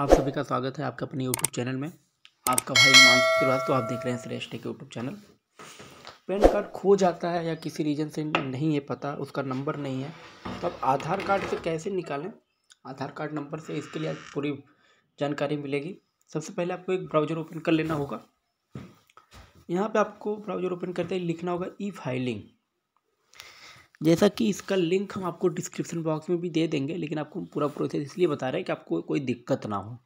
आप सभी का स्वागत है आपका अपने यूट्यूब चैनल में आपका भाई मान श्रीवास्तव तो आप देख रहे हैं श्रेष्ठ के यूट्यूब चैनल पैन कार्ड खो जाता है या किसी रीजन से नहीं है पता उसका नंबर नहीं है तो आप आधार कार्ड से कैसे निकालें आधार कार्ड नंबर से इसके लिए पूरी जानकारी मिलेगी सबसे पहले आपको एक ब्राउजर ओपन कर लेना होगा यहाँ पर आपको ब्राउजर ओपन करते ही लिखना होगा ई फाइलिंग जैसा कि इसका लिंक हम आपको डिस्क्रिप्शन बॉक्स में भी दे देंगे लेकिन आपको पूरा प्रोसेस इसलिए बता रहे हैं कि आपको कोई दिक्कत ना हो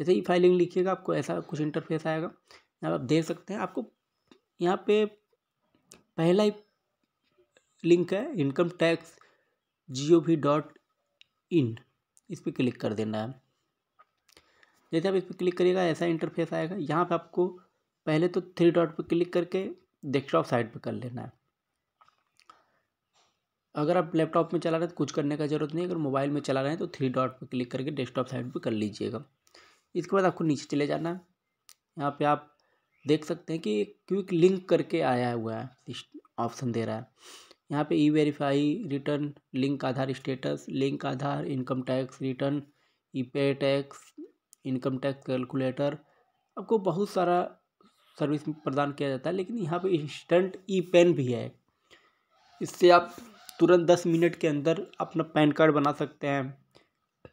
जैसे ही फाइलिंग लिखिएगा आपको ऐसा कुछ इंटरफेस आएगा यहाँ आप देख सकते हैं आपको यहाँ पे पहला ही लिंक है income tax G O V dot in इस पर क्लिक कर देना है जैसे आप इस पर क्लिक करिएगा ऐसा इंटरफेस आएगा यहाँ पे आपको पहले तो थ्री डॉट पर क्लिक करके डेस्कटॉप साइड पर कर लेना है अगर आप लैपटॉप में चला रहे हैं तो कुछ करने का जरूरत नहीं अगर मोबाइल में चला रहे हैं तो थ्री डॉट पर क्लिक करके डेस्कटॉप साइड पर कर लीजिएगा इसके बाद आपको नीचे चले जाना है यहाँ पर आप देख सकते हैं कि क्विक लिंक करके आया हुआ है ऑप्शन दे रहा है यहाँ पे e verify return link Aadhaar status link Aadhaar income tax return e pay tax income tax calculator आपको बहुत सारा सर्विस प्रदान किया जाता है लेकिन यहाँ पे इंस्टेंट ई पेन भी है इससे आप तुरंत दस मिनट के अंदर अपना पैन कार्ड बना सकते हैं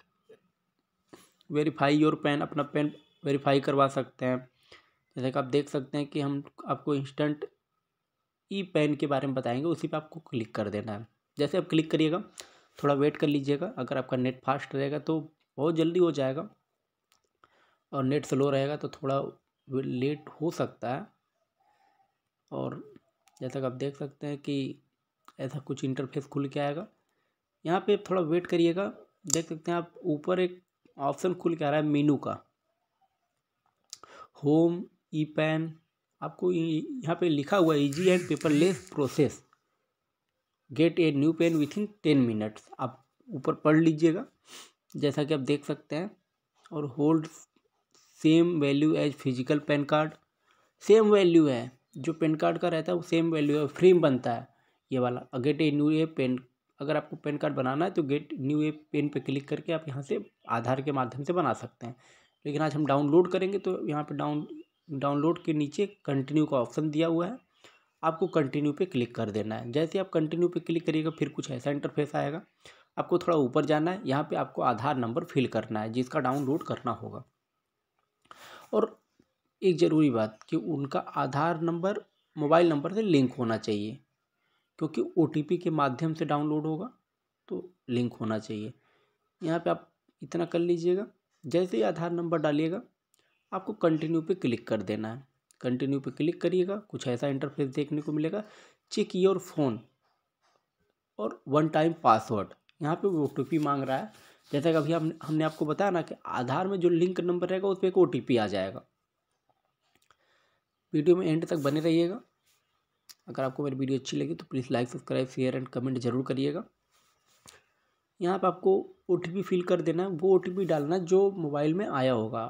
वेरीफाई योर पैन अपना पैन वेरीफाई करवा सकते हैं जैसे कि आप देख सकते हैं कि हम आपको इंस्टेंट ई पैन के बारे में बताएंगे उसी पर आपको क्लिक कर देना है जैसे आप क्लिक करिएगा थोड़ा वेट कर लीजिएगा अगर आपका नेट फास्ट रहेगा तो बहुत जल्दी हो जाएगा और नेट स्लो रहेगा तो थोड़ा लेट हो सकता है और जैसा कि आप देख सकते हैं कि ऐसा कुछ इंटरफेस खुल के आएगा यहाँ पे थोड़ा वेट करिएगा देख सकते हैं आप ऊपर एक ऑप्शन खुल के आ रहा है मीनू का होम ई पैन आपको यहाँ पे लिखा हुआ easy and paperless process get a new PAN within ten minutes आप ऊपर पढ़ लीजिएगा जैसा कि आप देख सकते हैं और hold same value as physical PAN card same value है जो पेन कार्ड का रहता है वो सेम वैल्यू है फ्रेम बनता है ये वाला get a new a PAN अगर आपको पेन कार्ड बनाना है तो गेट न्यू ए पेन पर क्लिक करके आप यहाँ से आधार के माध्यम से बना सकते हैं लेकिन आज हम डाउनलोड करेंगे तो यहाँ पर डाउन डाउनलोड के नीचे कंटिन्यू का ऑप्शन दिया हुआ है आपको कंटिन्यू पे क्लिक कर देना है जैसे आप कंटिन्यू पे क्लिक करिएगा फिर कुछ ऐसा इंटरफेस आएगा आपको थोड़ा ऊपर जाना है यहाँ पे आपको आधार नंबर फिल करना है जिसका डाउनलोड करना होगा और एक ज़रूरी बात कि उनका आधार नंबर मोबाइल नंबर से लिंक होना चाहिए क्योंकि ओ के माध्यम से डाउनलोड होगा तो लिंक होना चाहिए यहाँ पे आप इतना कर लीजिएगा जैसे ही आधार नंबर डालिएगा आपको कंटिन्यू पे क्लिक कर देना है कंटिन्यू पे क्लिक करिएगा कुछ ऐसा इंटरफेस देखने को मिलेगा चेक योर फ़ोन और वन टाइम पासवर्ड यहाँ पे ओ मांग रहा है जैसा कि अभी हम, हमने आपको बताया ना कि आधार में जो लिंक नंबर रहेगा उस पर एक ओ आ जाएगा वीडियो में एंड तक बने रहिएगा अगर आपको मेरी वीडियो अच्छी लगी तो please like subscribe share and comment जरूर करिएगा यहाँ पर आपको ओ टी पी फिल कर देना वो ओ टी पी डालना जो मोबाइल में आया होगा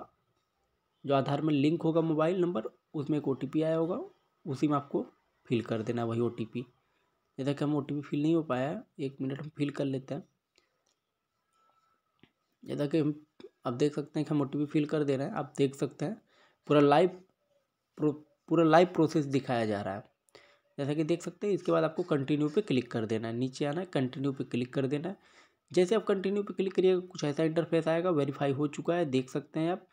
जो आधार में लिंक होगा मोबाइल नंबर उसमें एक ओ टी पी आया होगा उसी में आपको फिल कर देना वही ओ टी पी जैसा कि हम ओ टी पी फिल नहीं हो पाया एक मिनट हम फिल कर लेते हैं जैसा कि हम आप देख सकते हैं कि हम ओ टी पी फिल कर दे रहे हैं आप देख सकते हैं पूरा लाइव पूरा लाइव प्रोसेस दिखाया जा रहा है जैसा कि देख सकते हैं इसके बाद आपको कंटिन्यू पे क्लिक कर देना है नीचे आना है कंटिन्यू पे क्लिक कर देना है जैसे आप कंटिन्यू पे क्लिक करिएगा कुछ ऐसा इंटरफेस आएगा वेरीफाई हो चुका है देख सकते हैं आप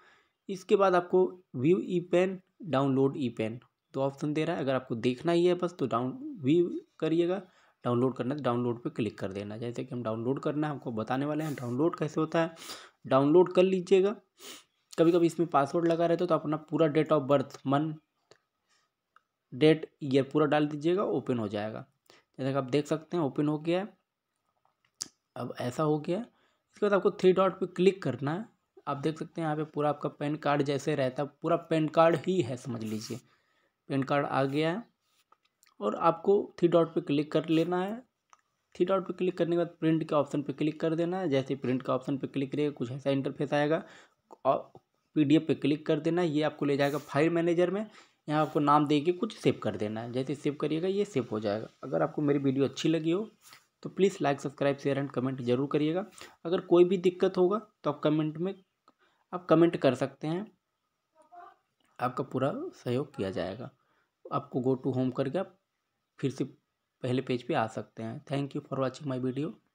इसके बाद आपको view e PAN download e PAN तो ऑप्शन दे रहा है अगर आपको देखना ही है बस तो डाउन व्यू करिएगा डाउनलोड करना है डाउनलोड पर क्लिक कर देना जैसे कि हम डाउनलोड करना है हमको बताने वाले हैं डाउनलोड कैसे होता है डाउनलोड कर लीजिएगा कभी कभी इसमें पासवर्ड लगा रहता है तो अपना पूरा डेट ऑफ बर्थ मन डेट ईयर पूरा डाल दीजिएगा ओपन हो जाएगा जैसे कि आप देख सकते हैं ओपन हो गया है अब ऐसा हो गया इसके बाद आपको थ्री डॉट पे क्लिक करना है आप देख सकते हैं यहाँ पे पूरा आपका पैन कार्ड जैसे रहता है पूरा पैन कार्ड ही है समझ लीजिए पैन कार्ड आ गया है और आपको थ्री डॉट पे क्लिक कर लेना है थ्री डॉट पे क्लिक करने के बाद प्रिंट के ऑप्शन पे क्लिक कर देना है जैसे प्रिंट के ऑप्शन पे क्लिक करिएगा कुछ ऐसा इंटरफेस आएगा और डी पे क्लिक कर देना है ये आपको ले जाएगा फाइल मैनेजर में यहाँ आपको नाम दे के कुछ सेव कर देना है जैसे सेव करिएगा ये सेव हो जाएगा अगर आपको मेरी वीडियो अच्छी लगी हो तो please like subscribe share and comment जरूर करिएगा अगर कोई भी दिक्कत होगा तो आप कमेंट में आप कमेंट कर सकते हैं आपका पूरा सहयोग किया जाएगा आपको गो टू होम करके आप फिर से पहले पेज पे आ सकते हैं thank you for watching my video